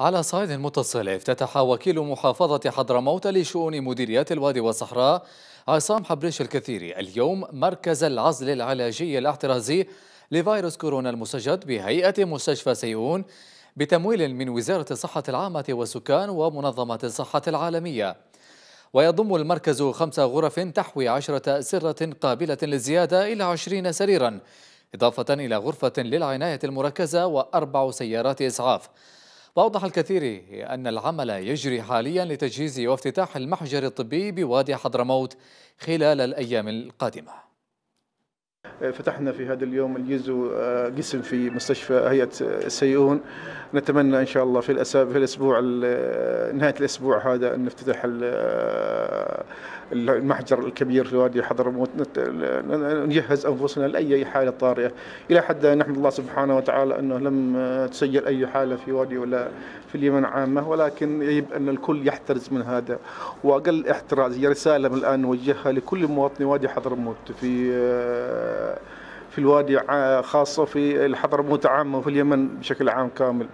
على صعيد متصل افتتح وكيل محافظة حضرموت لشؤون مديريات الوادي والصحراء عصام حبريش الكثيري اليوم مركز العزل العلاجي الاحترازي لفيروس كورونا المسجد بهيئة مستشفى سيئون بتمويل من وزارة الصحة العامة والسكان ومنظمة الصحة العالمية ويضم المركز خمس غرف تحوي عشرة أسرة قابلة للزيادة إلى عشرين سريرا إضافة إلى غرفة للعناية المركزة وأربع سيارات إسعاف وأوضح الكثير أن العمل يجري حاليا لتجهيز وافتتاح المحجر الطبي بوادي حضرموت خلال الأيام القادمة فتحنا في هذا اليوم الجيزو آه، قسم في مستشفى هيئه السيئون نتمنى ان شاء الله في الاسابيع في الاسبوع آه، نهايه الاسبوع هذا ان نفتتح آه، المحجر الكبير في وادي حضرموت نجهز انفسنا لاي حاله طارئه الى حد نحمد الله سبحانه وتعالى انه لم تسجل اي حاله في وادي ولا في اليمن عامه ولكن يجب ان الكل يحترز من هذا واقل احتراز هي رساله من الان نوجهها لكل مواطني وادي حضرموت في في الوادي خاصة في الحضرموت عامة وفي اليمن بشكل عام كامل